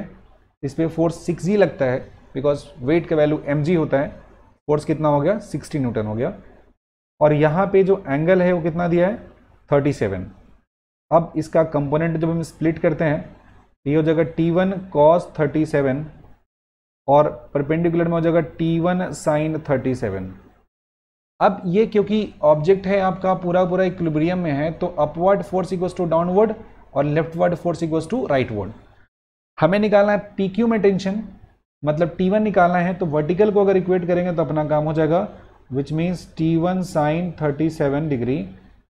इस पर फोर्स सिक्स जी लगता है बिकॉज वेट का वैल्यू एम जी होता है फोर्स कितना हो गया सिक्सटी न्यूटन हो गया और यहाँ पे जो एंगल है वो कितना दिया है थर्टी सेवन अब इसका कंपोनेंट जब हम स्प्लिट करते हैं तो ये हो जाएगा T one cos thirty seven और परपेंडिकुलर में हो जाएगा T one sine thirty seven अब ये क्योंकि ऑब्जेक्ट है आपका पूरा पूरा इक्लिब्रियम में है तो upward force equals to downward और leftward force equal to rightward हमें निकालना है पी क्यू में टेंशन मतलब टी वन निकालना है तो वर्टिकल को अगर इक्वेट करेंगे तो अपना काम हो जाएगा which means T one sine thirty seven degree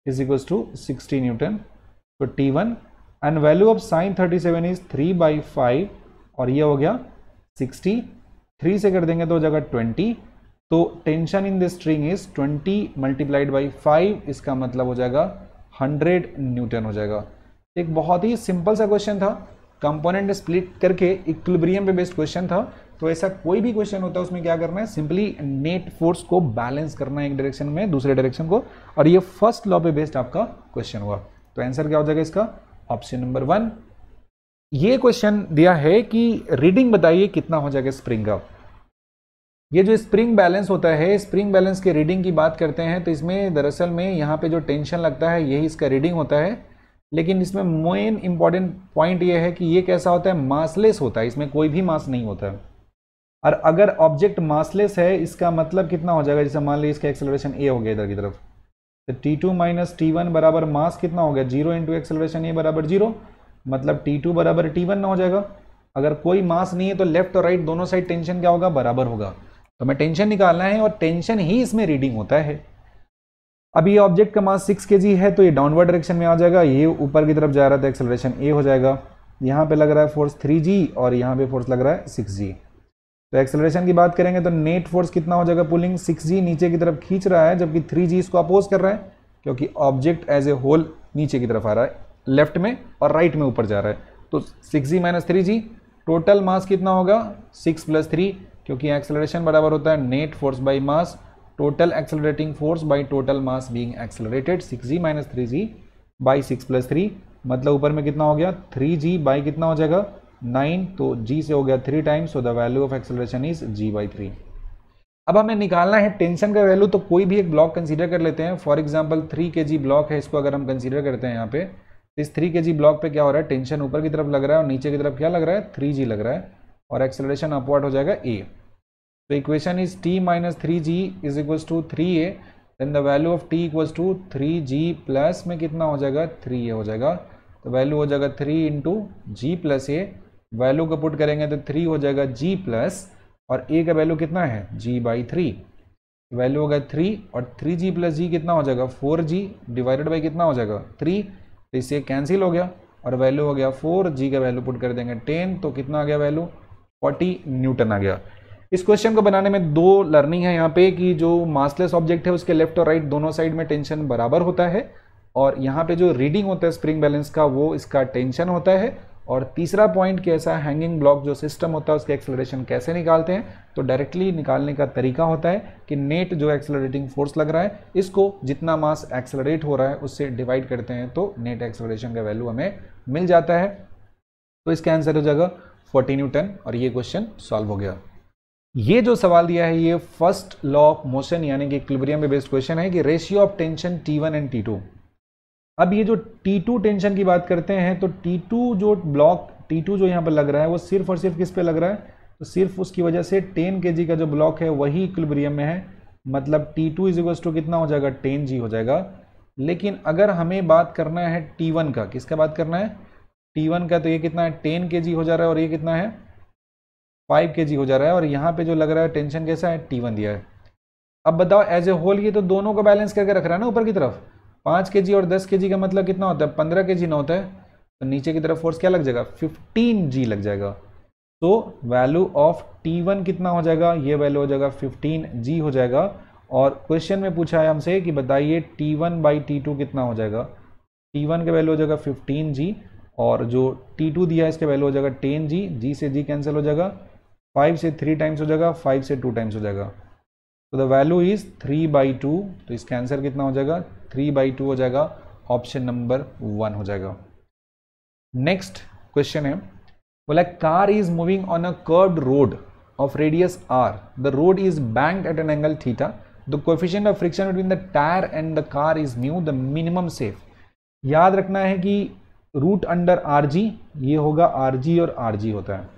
is equals to sixty newton तो T one and value of sine thirty seven is three by five और ये हो गया सिक्सटी थ्री से कर देंगे तो हो जाएगा ट्वेंटी तो tension in the string is 20 multiplied by five इसका मतलब हो जाएगा 100 न्यूटन हो जाएगा एक बहुत ही सिंपल सा क्वेश्चन था कंपोनेंट स्प्लिट करके इक्विब्रियम पे बेस्ड क्वेश्चन था तो ऐसा कोई भी क्वेश्चन होता है उसमें क्या करना है सिंपली नेट फोर्स को बैलेंस करना है एक डायरेक्शन में दूसरे डायरेक्शन को और ये फर्स्ट लॉ पे बेस्ड आपका क्वेश्चन हुआ तो आंसर क्या हो जाएगा इसका ऑप्शन नंबर वन ये क्वेश्चन दिया है कि रीडिंग बताइए कितना हो जाएगा स्प्रिंग का ये जो स्प्रिंग बैलेंस होता है स्प्रिंग बैलेंस के रीडिंग की बात करते हैं तो इसमें दरअसल में यहाँ पे जो टेंशन लगता है यही इसका रीडिंग होता है लेकिन इसमें मेन इंपॉर्टेंट पॉइंट ये है कि ये कैसा होता है मासलेस होता है इसमें कोई भी मास नहीं होता है और अगर ऑब्जेक्ट मासलेस है इसका मतलब कितना हो जाएगा जैसे मान लीजिए इसका एक्सेलरेशन ए हो गया इधर की तरफ तो T two minus T one बराबर मास कितना हो गया जीरो इंटू एक्सेलरेशन ए बराबर जीरो मतलब टी टू बराबर टी वन ना हो जाएगा अगर कोई मास नहीं है तो लेफ्ट और राइट दोनों साइड टेंशन क्या होगा बराबर होगा तो हमें टेंशन निकालना है और टेंशन ही इसमें रीडिंग होता है अब ये ऑब्जेक्ट का मास सिक्स के है तो ये डाउनवर्ड डायरेक्शन में आ जाएगा ये ऊपर की तरफ जा रहा था एक्सेलरेशन ए हो जाएगा यहाँ पे लग रहा है फोर्स थ्री जी और यहाँ पे फोर्स लग रहा है सिक्स जी तो एक्सेलरेशन की बात करेंगे तो नेट फोर्स कितना हो जाएगा पुलिंग सिक्स जी नीचे की तरफ खींच रहा है जबकि थ्री जी इसको अपोज कर रहा है क्योंकि ऑब्जेक्ट एज ए होल नीचे की तरफ आ रहा है लेफ्ट में और राइट right में ऊपर जा रहा है तो six g minus three g total mass कितना होगा सिक्स प्लस थ्री क्योंकि एक्सेलरेशन बराबर होता है net force by mass total accelerating force by total mass being accelerated six g minus three g by six plus three मतलब ऊपर में कितना हो गया थ्री जी बाई कितना हो जाएगा नाइन तो जी से हो गया three times so the value of acceleration is g by three अब हमें निकालना है टेंशन का वैल्यू तो कोई भी एक ब्लॉक कंसिडर कर लेते हैं for example three k g block है इसको अगर हम कंसिडर करते हैं यहाँ पे तो इस थ्री के जी ब्लॉक पे क्या हो रहा है टेंशन ऊपर की तरफ लग रहा है और नीचे की तरफ क्या लग रहा है थ्री जी लग रहा है और एक्सेलरेशन अपवर्ड हो जाएगा ए तो equation is T minus three g is equal to three a then the value of T equal to three g plus में कितना हो जाएगा थ्री ए हो जाएगा तो वैल्यू हो जाएगा three into ji plus a value को पुट करेंगे तो थ्री हो जाएगा जी प्लस और ए का वैल्यू कितना है जी बाई थ्री वैल्यू होगा थ्री और थ्री जी प्लस जी कितना हो जाएगा फोर जी डिवाइडेड बाई कितना हो जाएगा थ्री तो इससे कैंसिल हो गया और वैल्यू हो गया फोर जी का वैल्यू पुट कर देंगे टेन तो कितना आ गया वैल्यू फोर्टी न्यूटन आ गया इस क्वेश्चन को बनाने में दो लर्निंग है यहाँ पे कि जो मासलेस ऑब्जेक्ट है उसके लेफ्ट और राइट दोनों साइड में टेंशन बराबर होता है और यहाँ पे जो रीडिंग होता है स्प्रिंग बैलेंस का वो इसका टेंशन होता है और तीसरा पॉइंट कैसा हैंगिंग ब्लॉक जो सिस्टम होता है उसके एक्सेलरेशन कैसे निकालते हैं तो डायरेक्टली निकालने का तरीका होता है कि नेट जो एक्सेलरेटिंग फोर्स लग रहा है इसको जितना मास एक्सेलरेट हो रहा है उससे डिवाइड करते हैं तो नेट एक्सेलरेशन का वैल्यू हमें मिल जाता है तो इसका आंसर हो जाएगा फोर्टी टेन और ये क्वेश्चन सॉल्व हो गया ये जो सवाल दिया है ये फर्स्ट लॉ ऑफ मोशन यानी कि क्लिबरियम में बेस्ड क्वेश्चन है कि ratio of tension T one and T two अब ये जो टी टू टेंशन की बात करते हैं तो टी टू जो ब्लॉक टी टू जो यहाँ पर लग रहा है वो सिर्फ और सिर्फ किस पे लग रहा है तो सिर्फ उसकी वजह से टेन के जी का जो ब्लॉक है वही क्लिबरियम में है मतलब T two is equals to कितना हो जाएगा टेन जी हो जाएगा लेकिन अगर हमें बात करना है टी वन का किसका बात करना है टी वन का तो ये कितना है टेन के जी हो जा रहा है और ये कितना है फाइव के जी हो जा रहा है और यहाँ पे जो लग रहा है टेंशन कैसा है टी वन दिया है अब बताओ एज ए होल ये तो दोनों को बैलेंस करके रख रहा है ना ऊपर की तरफ पाँच के जी और दस के जी का मतलब कितना होता है पंद्रह के जी ना होता है तो नीचे की तरफ फोर्स क्या लग जाएगा फिफ्टीन जी लग जाएगा तो वैल्यू ऑफ टी वन कितना हो जाएगा ये वैल्यू हो जाएगा फिफ्टीन जी हो जाएगा और क्वेश्चन में पूछा है हमसे कि बताइए T one by T two कितना हो जाएगा टी वन का वैल्यू हो जाएगा फिफ्टीन जी और जो टी टू दिया है इसके वैल्यू हो जाएगा टेन जी जी से जी कैंसिल हो जाएगा फाइव से थ्री टाइम्स हो जाएगा फाइव से टू टाइम्स हो जाएगा तो the value is three by two तो इसका आंसर कितना हो जाएगा थ्री बाई टू हो जाएगा ऑप्शन नंबर वन हो जाएगा नेक्स्ट क्वेश्चन है बोला car is moving on a curved road of radius R the road is bank at an angle theta the coefficient of friction between the tyre and the car is mu the minimum safe याद रखना है कि रूट अंडर आर जी ये होगा आर जी और आर जी होता है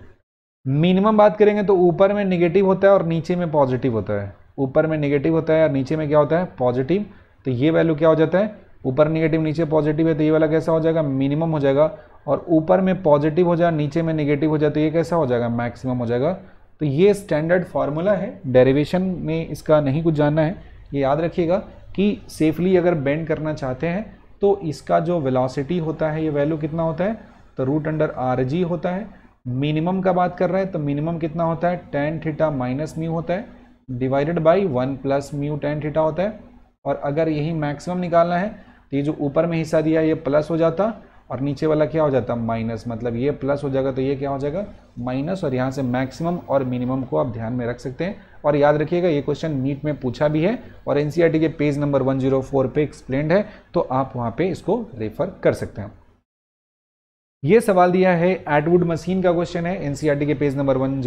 मिनिमम बात करेंगे तो ऊपर में निगेटिव होता है और नीचे में पॉजिटिव होता है ऊपर में निगेटिव होता है और नीचे में क्या होता है पॉजिटिव तो ये वैल्यू क्या हो जाता है ऊपर निगेटिव नीचे पॉजिटिव है तो ये वाला कैसा हो जाएगा मिनिमम हो जाएगा और ऊपर में पॉजिटिव हो जाए नीचे में निगेटिव हो जाए तो ये कैसा हो जाएगा मैक्सिमम हो जाएगा तो ये स्टैंडर्ड फार्मूला है डेरिवेशन में इसका नहीं कुछ जानना है ये याद रखिएगा कि सेफली अगर बेंड करना चाहते हैं तो इसका जो वेलोसिटी होता है ये वैल्यू कितना होता है तो रूट अंडर आर जी होता है मिनिमम का बात कर रहे हैं तो मिनिमम कितना होता है टेन थीटा माइनस म्यू होता है divided by one plus mu tan theta होता है और अगर यही मैक्सिमम निकालना है तो ये जो ऊपर में हिस्सा दिया ये प्लस हो जाता और नीचे वाला क्या हो जाता है माइनस मतलब ये प्लस हो जाएगा तो ये क्या हो जाएगा माइनस और यहाँ से मैक्सिमम और मिनिमम को आप ध्यान में रख सकते हैं और याद रखिएगा ये क्वेश्चन नीट में पूछा भी है और एन e के पेज नंबर 104 पे एक्सप्लेंड है तो आप वहाँ पे इसको रेफर कर सकते हैं ये सवाल दिया है एडवुड मशीन का क्वेश्चन है एन e के पेज नंबर वन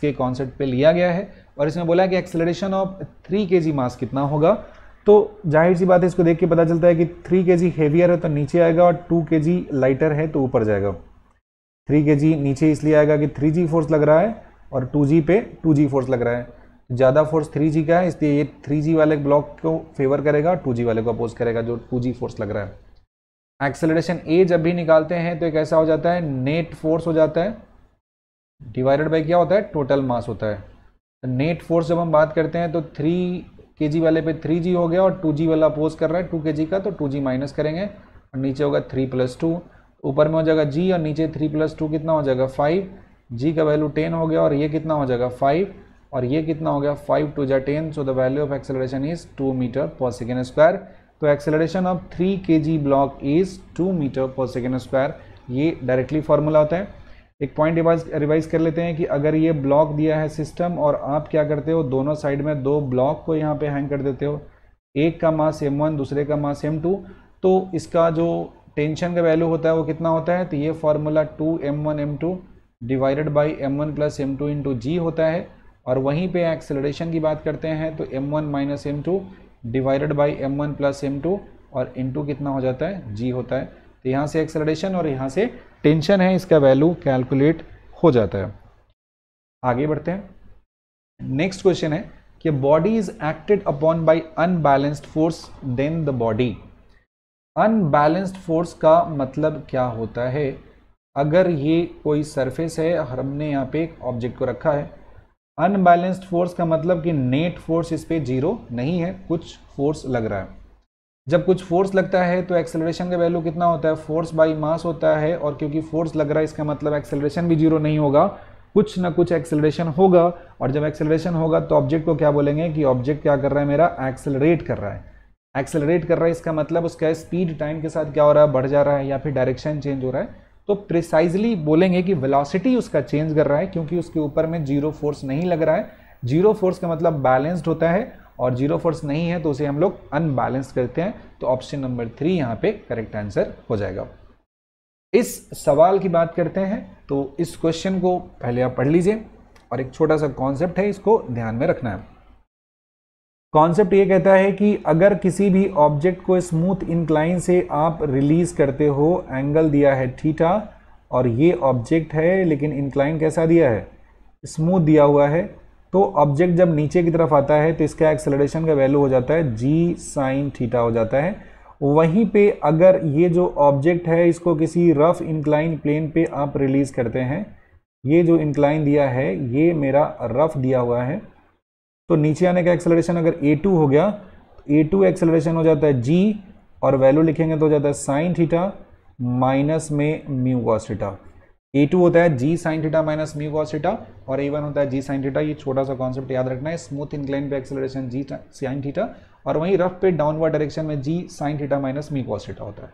के कॉन्सेप्ट लिया गया है और इसमें बोला कि एक्सलेशन ऑफ थ्री के जी मास कितना होगा तो जाहिर सी बात है इसको देख के पता चलता है कि थ्री के जी हेवियर है तो नीचे आएगा और टू के जी लाइटर है तो ऊपर जाएगा थ्री के जी नीचे इसलिए आएगा कि थ्री जी फोर्स लग रहा है और टू जी पे टू जी फोर्स लग रहा है ज़्यादा फोर्स थ्री जी का है इसलिए ये थ्री जी वाले ब्लॉक को फेवर करेगा टू जी वाले को अपोज करेगा जो टू जी फोर्स लग रहा है एक्सेलरेशन ए जब भी निकालते हैं तो एक ऐसा हो जाता है नेट फोर्स हो जाता है डिवाइडेड बाई क्या होता है टोटल मास होता है नेट तो फोर्स जब हम बात करते हैं तो थ्री के वाले पे थ्री जी हो गया और टू जी वाला अपोज कर रहा है टू के का तो टू जी माइनस करेंगे और नीचे होगा थ्री प्लस टू ऊपर में हो जाएगा जी और नीचे थ्री प्लस टू कितना हो जाएगा फाइव जी का वैल्यू टेन हो गया और ये कितना हो जाएगा फाइव और ये कितना हो गया फाइव टू जै ten so the value of acceleration is two metre per second square तो acceleration of three k g block is two metre per second square ये डायरेक्टली फार्मूला होता है एक पॉइंट रिवाइज रिवाइज कर लेते हैं कि अगर ये ब्लॉक दिया है सिस्टम और आप क्या करते हो दोनों साइड में दो ब्लॉक को यहाँ पे हैंग कर देते हो एक का मास एम वन दूसरे का मास एम टू तो इसका जो टेंशन का वैल्यू होता है वो कितना होता है तो ये formula two m one m two divided by m one plus m two into g होता है और वहीं पर एक्सेलरेशन की बात करते हैं तो m one minus m two divided by m one plus m two और इंटू कितना हो जाता है जी होता है तो यहाँ से एक्सेलरेशन और यहाँ से टेंशन है इसका वैल्यू कैलकुलेट हो जाता है आगे बढ़ते हैं नेक्स्ट क्वेश्चन है कि body is acted upon by unbalanced force then the body unbalanced force का मतलब क्या होता है अगर ये कोई सरफेस है हमने यहाँ पे एक ऑब्जेक्ट को रखा है अनबैलेंस्ड फोर्स का मतलब कि नेट फोर्स इस पर जीरो नहीं है कुछ फोर्स लग रहा है जब कुछ फोर्स लगता है तो एक्सेलरेशन का वैल्यू कितना होता है फोर्स बाई मास होता है और क्योंकि फोर्स लग रहा है इसका मतलब एक्सेलरेशन भी जीरो नहीं होगा कुछ ना कुछ एक्सेलरेशन होगा और जब एक्सेलरेशन होगा तो ऑब्जेक्ट को क्या बोलेंगे कि ऑब्जेक्ट क्या कर रहा है मेरा एक्सेलरेट कर रहा है एक्सेलरेट कर रहा है इसका मतलब उसका स्पीड टाइम के साथ क्या हो रहा है बढ़ जा रहा है या फिर डायरेक्शन चेंज हो रहा है तो प्रिसाइजली बोलेंगे कि वेलासिटी उसका चेंज कर रहा है क्योंकि उसके ऊपर में जीरो फोर्स नहीं लग रहा है जीरो फोर्स का मतलब बैलेंस्ड होता है और जीरो फोर्स नहीं है तो उसे हम लोग अनबैलेंस करते हैं तो ऑप्शन नंबर थ्री यहाँ पे करेक्ट आंसर हो जाएगा इस सवाल की बात करते हैं तो इस क्वेश्चन को पहले आप पढ़ लीजिए और एक छोटा सा कॉन्सेप्ट है इसको ध्यान में रखना है कॉन्सेप्ट ये कहता है कि अगर किसी भी ऑब्जेक्ट को स्मूथ इंक्लाइन से आप रिलीज करते हो एंगल दिया है थीटा और ये ऑब्जेक्ट है लेकिन इंक्लाइन कैसा दिया है स्मूथ दिया हुआ है तो ऑब्जेक्ट जब नीचे की तरफ आता है तो इसका एक्सेलरेशन का वैल्यू हो जाता है जी साइन थीटा हो जाता है वहीं पे अगर ये जो ऑब्जेक्ट है इसको किसी रफ इंक्लाइन प्लेन पे आप रिलीज़ करते हैं ये जो इंक्लाइन दिया है ये मेरा रफ दिया हुआ है तो नीचे आने का एक्सेलरेशन अगर ए टू हो गया तो ए टू एक्सेलरेशन हो जाता है जी और वैल्यू लिखेंगे तो हो जाता है साइन थीटा माइनस में mu cos theta a two होता है g sine theta minus mu cos theta और ए वन होता है जी साइन थीटा ये छोटा सा कॉन्सेप्ट याद रखना है स्मूथ इंक्लाइन पे एक्सेलरेशन जी साइन थीटा और वहीं रफ पे डाउनवर्ड डायरेक्शन में g sine theta minus mu cos theta होता है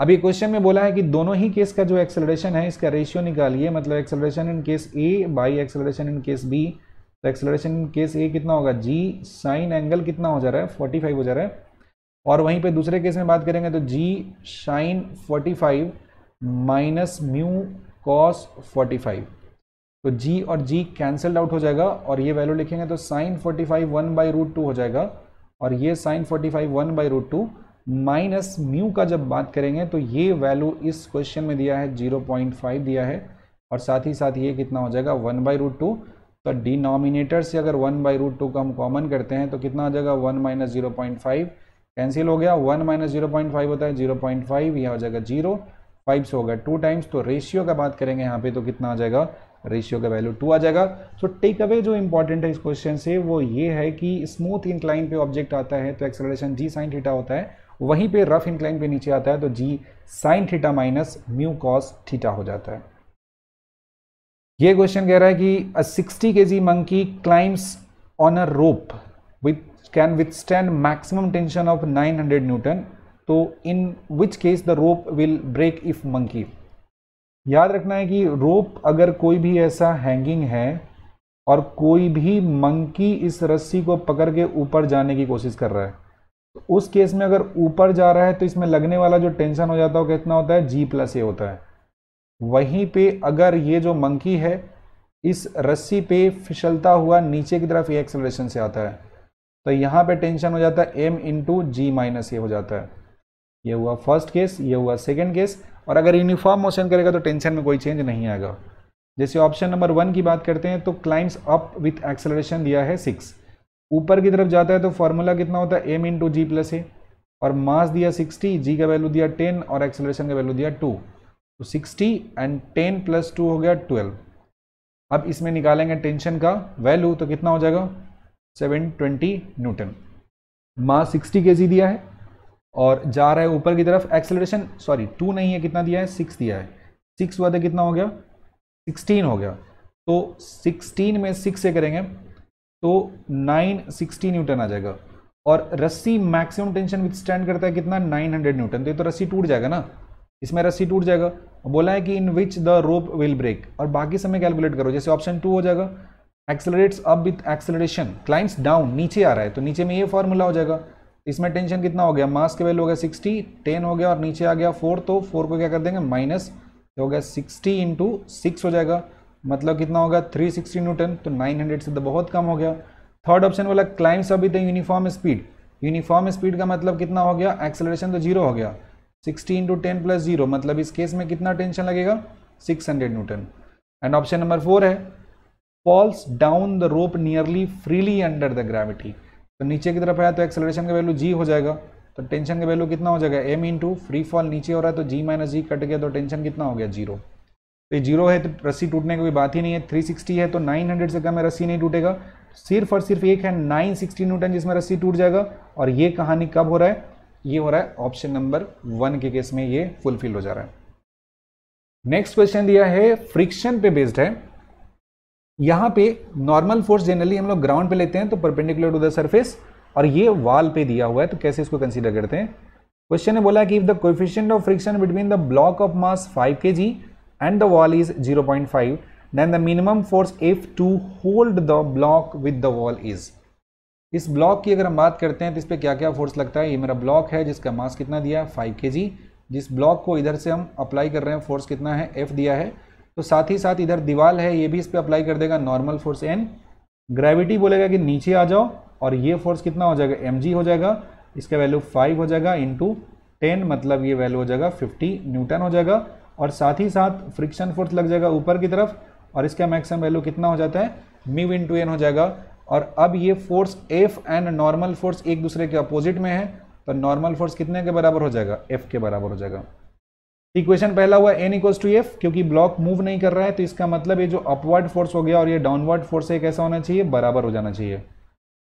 अभी क्वेश्चन में बोला है कि दोनों ही केस का जो एक्सेलरेशन है इसका रेशियो निकालिए मतलब acceleration in case A by acceleration in case B तो एक्सेलरेशन इन केस ए कितना होगा जी साइन एंगल कितना हो जा रहा है फाइव हो जा रहा है और वहीं पे दूसरे केस में बात करेंगे तो g sine forty five minus mu cos 45 तो जी और जी कैंसल्ड आउट हो जाएगा और ये वैल्यू लिखेंगे तो sine 45 five one by root two हो जाएगा और ये sine 45 five one by root two minus mu का जब बात करेंगे तो ये वैल्यू इस क्वेश्चन में दिया है 0.5 दिया है और साथ ही साथ ये कितना हो जाएगा वन बाई रूट टू तो डिनोमिनेटर से अगर वन बाई रूट टू का हम कॉमन करते हैं तो कितना आ जाएगा one minus zero point five cancel हो गया one minus zero point five होता है जीरो पॉइंट फाइव यह हो जाएगा जीरो फाइव से होगा टू टाइम्स तो रेशियो का बात करेंगे यहाँ पे तो कितना आ जाएगा रेशियो का वैल्यू टू आ जाएगा सो टेक अवे जो इंपॉर्टेंट है इस क्वेश्चन से वो ये है कि स्मूथ इंक्लाइन पे ऑब्जेक्ट आता है तो एक्सेलरेशन जी साइन थीटा होता है वहीं पे रफ इंक्लाइन पे नीचे आता है तो g sine theta minus mu cos theta हो जाता है ये क्वेश्चन कह रहा है कि a sixty k g monkey climbs on a rope with can withstand maximum tension of 900 newton तो in which case the rope will break if monkey याद रखना है कि रोप अगर कोई भी ऐसा हैंगिंग है और कोई भी मंकी इस रस्सी को पकड़ के ऊपर जाने की कोशिश कर रहा है तो उस केस में अगर ऊपर जा रहा है तो इसमें लगने वाला जो टेंशन हो जाता है वो कितना होता है जी प्लस ए होता है वहीं पे अगर ये जो मंकी है इस रस्सी पे फिसलता हुआ नीचे की तरफ ये एक्सेलरेशन से आता है तो यहाँ पे टेंशन हो जाता है एम इंटू जी माइनस ए हो जाता है ये हुआ फर्स्ट केस ये हुआ सेकेंड केस और अगर यूनिफॉर्म मोशन करेगा तो टेंशन में कोई चेंज नहीं आएगा जैसे ऑप्शन नंबर वन की बात करते हैं तो क्लाइम्स अप विथ एक्सेलरेशन दिया है सिक्स ऊपर की तरफ जाता है तो फॉर्मूला कितना होता है m into ji plus a और मास दिया सिक्सटी जी का वैल्यू दिया टेन और एक्सेलरेशन का वैल्यू दिया टू तो sixty and ten plus two हो गया ट्वेल्व अब इसमें निकालेंगे टेंशन का वैल्यू तो कितना हो जाएगा seven twenty newton mass sixty के दिया है और जा रहा है ऊपर की तरफ एक्सेलरेशन सॉरी टू नहीं है कितना दिया है सिक्स दिया है सिक्स हुआ था तो कितना हो गया सिक्सटीन हो गया तो सिक्सटीन में सिक्स से करेंगे तो नाइन सिक्सटी न्यूटन आ जाएगा और रस्सी मैक्सिमम टेंशन विथस्टैंड करता है कितना नाइन हंड्रेड न्यूटन तो ये तो रस्सी टूट जाएगा ना इसमें रस्सी टूट जाएगा बोला है कि in which the rope will break और बाकी समय कैलकुलेट करो जैसे ऑप्शन टू हो जाएगा accelerates up with acceleration climbs down नीचे आ रहा है तो नीचे में ये फॉर्मूला हो जाएगा इसमें टेंशन कितना हो गया मास के वैल्यू हो गया सिक्सटी टेन हो गया और नीचे आ गया फोर तो फोर को क्या कर देंगे माइनस हो गया सिक्सटी इंटू सिक्स हो जाएगा मतलब कितना होगा थ्री सिक्सटी न्यूटन तो नाइन हंड्रेड से तो बहुत कम हो गया थर्ड ऑप्शन वाला क्लाइम्स अभी तो यूनिफॉर्म स्पीड यूनिफॉर्म स्पीड का मतलब कितना हो गया एक्सेलरेशन तो जीरो हो गया sixty into ten plus zero मतलब इस केस में कितना टेंशन लगेगा six hundred newton and option number four है falls down the rope nearly freely under the gravity तो नीचे की तरफ आया तो एक्सेलरेशन का वैल्यू जी हो जाएगा तो टेंशन का वैल्यू कितना हो जाएगा एम इंटू फ्री फॉल नीचे हो रहा है तो जी माइनस जी कट गया तो टेंशन कितना हो गया जीरो तो ये जीरो है तो रस्सी टूटने की कोई बात ही नहीं है थ्री सिक्सटी है तो नाइन हंड्रेड से कम है रस्सी नहीं टूटेगा सिर्फ और सिर्फ एक है नाइन सिक्सटी न्यूटन जिसमें रस्सी टूट जाएगा और ये कहानी कब हो रहा है ये हो रहा है ऑप्शन नंबर वन के केस में ये फुलफिल हो जा रहा है नेक्स्ट क्वेश्चन दिया है फ्रिक्शन पे बेस्ड है यहाँ पे नॉर्मल फोर्स जनरली हम लोग ग्राउंड पे लेते हैं तो परपेंडिकुलर टू द सर्फेस और ये वाल पे दिया हुआ है तो कैसे इसको कंसिडर करते हैं क्वेश्चन ने बोला कि if the coefficient of friction between the block of mass 5 k g and the wall is 0.5 then the minimum force if to hold the block with the wall is इस ब्लॉक की अगर हम बात करते हैं तो इस पर क्या क्या फोर्स लगता है ये मेरा ब्लॉक है जिसका मास कितना दिया है फाइव के जी जिस ब्लॉक को इधर से हम अप्लाई कर रहे हैं फोर्स कितना है एफ दिया है तो साथ ही साथ इधर दीवाल है ये भी इस पर अप्लाई कर देगा नॉर्मल फोर्स एन ग्रेविटी बोलेगा कि नीचे आ जाओ और ये फोर्स कितना हो जाएगा एम हो जाएगा इसका वैल्यू फाइव हो जाएगा इंटू टेन मतलब ये वैल्यू हो जाएगा फिफ्टी न्यूटन हो जाएगा और साथ ही साथ फ्रिक्शन फोर्स लग जाएगा ऊपर की तरफ और इसका मैक्सिमम वैल्यू कितना हो जाता है म्यू इन टू एन हो जाएगा और अब ये force F and normal force एक दूसरे के अपोजिट में है तो नॉर्मल फोर्स कितने के बराबर हो जाएगा एफ के बराबर हो जाएगा इक्वेशन पहला हुआ एन इक्वल टू एफ क्योंकि ब्लॉक मूव नहीं कर रहा है तो इसका मतलब ये जो अपवर्ड फोर्स हो गया और ये डाउनवर्ड फोर्स है कैसा होना चाहिए बराबर हो जाना चाहिए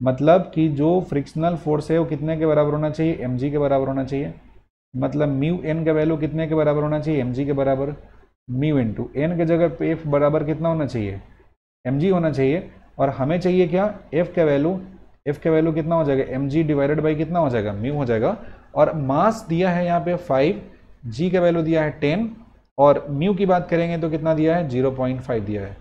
मतलब कि जो फ्रिक्शनल फोर्स है वो कितने के बराबर होना चाहिए एम के बराबर होना चाहिए मतलब म्यू एन का वैल्यू कितने के बराबर होना चाहिए एम के बराबर म्यू इन टू एन के जगह एफ बराबर कितना होना चाहिए एम होना चाहिए और हमें चाहिए क्या एफ का वैल्यू एफ का वैल्यू कितना हो जाएगा एम जी डिवाइडेड बाई कितना हो जाएगा म्यू हो जाएगा और मास दिया है यहाँ पे फाइव जी का वैल्यू दिया है टेन और म्यू की बात करेंगे तो कितना दिया है जीरो पॉइंट फाइव दिया है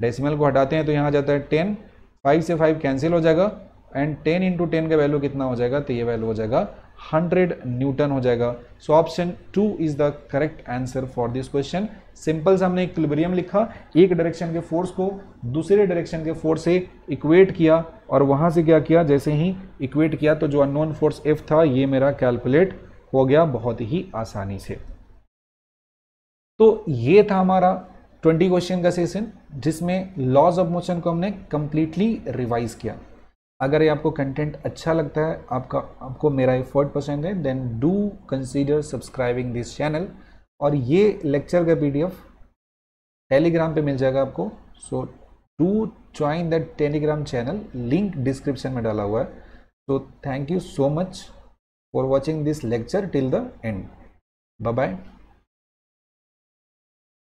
डेसिमल को हटाते हैं तो यहाँ आ जाता है टेन फाइव से फाइव कैंसिल हो जाएगा एंड टेन इंटू टेन का वैल्यू कितना हो जाएगा तो ये वैल्यू हो जाएगा हंड्रेड न्यूटन हो जाएगा so option two is the correct answer for this question simple से हमने इक्विलिब्रियम लिखा एक डायरेक्शन के फोर्स को दूसरे डायरेक्शन के फोर्स से इक्वेट किया और वहाँ से क्या किया जैसे ही इक्वेट किया तो जो अननोन फोर्स एफ था ये मेरा कैलकुलेट हो गया बहुत ही आसानी से तो ये था हमारा 20 क्वेश्चन का सेशन जिसमें लॉज ऑफ मोशन को हमने कंप्लीटली रिवाइज किया अगर ये आपको कंटेंट अच्छा लगता है आपका आपको मेरा एफर्ट पसंद है then do consider subscribing this channel और ये लेक्चर का पीडीएफ टेलीग्राम पे मिल जाएगा आपको so do join that Telegram channel link description में डाला हुआ है so thank you so much for watching this lecture till the end bye bye